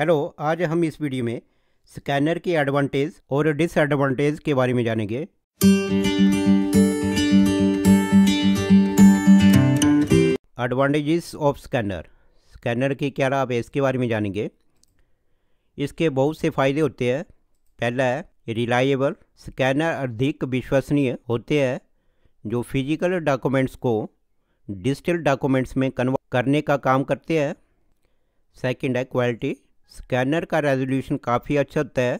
hello आज हम इस वीडियो में स्कैनर की एडवांटेज और डिसएडवांटेज के बारे में जानेंगे एडवांटेजेस ऑफ स्कैनर स्कैनर के क्या लाभ है इसके बारे में जानेंगे इसके बहुत से फायदे होते हैं पहला है रिलायबल स्कैनर अधिक विश्वसनीय होते हैं जो फिजिकल डॉक्यूमेंट्स को डिजिटल डॉक्यूमेंट्स में कन्वर्ट करने का काम करते हैं सेकंड है क्वालिटी स्कैनर का रेजोल्यूशन काफ़ी अच्छा होता है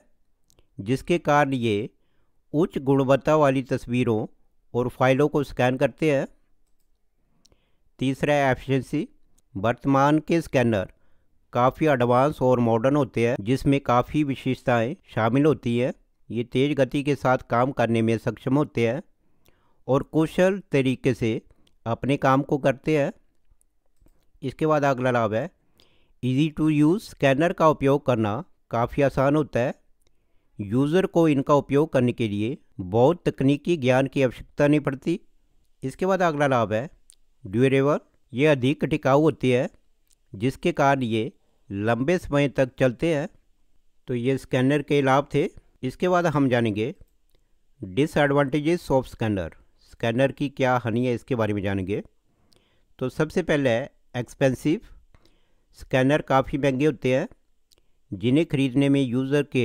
जिसके कारण ये उच्च गुणवत्ता वाली तस्वीरों और फाइलों को स्कैन करते हैं तीसरा एफिशिएंसी वर्तमान के स्कैनर काफ़ी एडवांस और मॉडर्न होते हैं जिसमें काफ़ी विशेषताएं शामिल होती हैं ये तेज़ गति के साथ काम करने में सक्षम होते हैं और कुशल तरीके से अपने काम को करते हैं इसके बाद अगला लाभ है इजी टू यूज़ स्कैनर का उपयोग करना काफ़ी आसान होता है यूज़र को इनका उपयोग करने के लिए बहुत तकनीकी ज्ञान की आवश्यकता नहीं पड़ती इसके बाद अगला लाभ है ड्यूरेबल ये अधिक टिकाऊ होती है जिसके कारण ये लंबे समय तक चलते हैं तो ये स्कैनर के लाभ थे इसके बाद हम जानेंगे डिसएडवांटेजेस ऑफ स्कैनर स्कैनर की क्या हानि है इसके बारे में जानेंगे तो सबसे पहले है एक्सपेंसिव स्कैनर काफ़ी महंगे होते हैं जिन्हें खरीदने में यूज़र के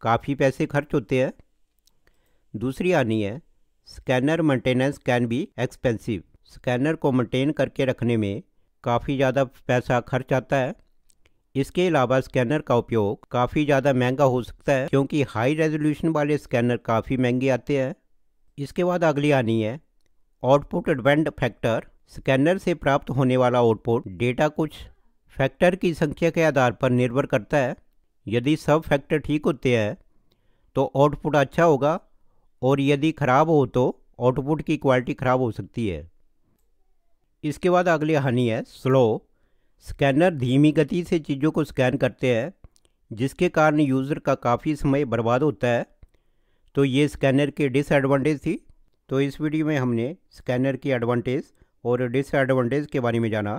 काफ़ी पैसे खर्च होते हैं दूसरी आनी है scanner maintenance can be expensive scanner को मेंटेन करके रखने में काफ़ी ज़्यादा पैसा खर्च आता है इसके अलावा स्कैनर का उपयोग काफ़ी ज़्यादा महंगा हो सकता है क्योंकि हाई रेजोल्यूशन वाले स्कैनर काफ़ी महंगे आते हैं इसके बाद अगली आनी है आउटपुट एडवेंड फैक्टर स्कैनर से प्राप्त होने वाला आउटपुट डेटा कुछ फैक्टर की संख्या के आधार पर निर्भर करता है यदि सब फैक्टर ठीक होते हैं तो आउटपुट अच्छा होगा और यदि ख़राब हो तो आउटपुट की क्वालिटी ख़राब हो सकती है इसके बाद अगली हानि है स्लो स्कैनर धीमी गति से चीज़ों को स्कैन करते हैं जिसके कारण यूज़र का काफ़ी समय बर्बाद होता है तो ये स्कैनर के डिसएडवांटेज थी तो इस वीडियो में हमने स्कैनर की एडवांटेज और डिसएडवांटेज के बारे में जाना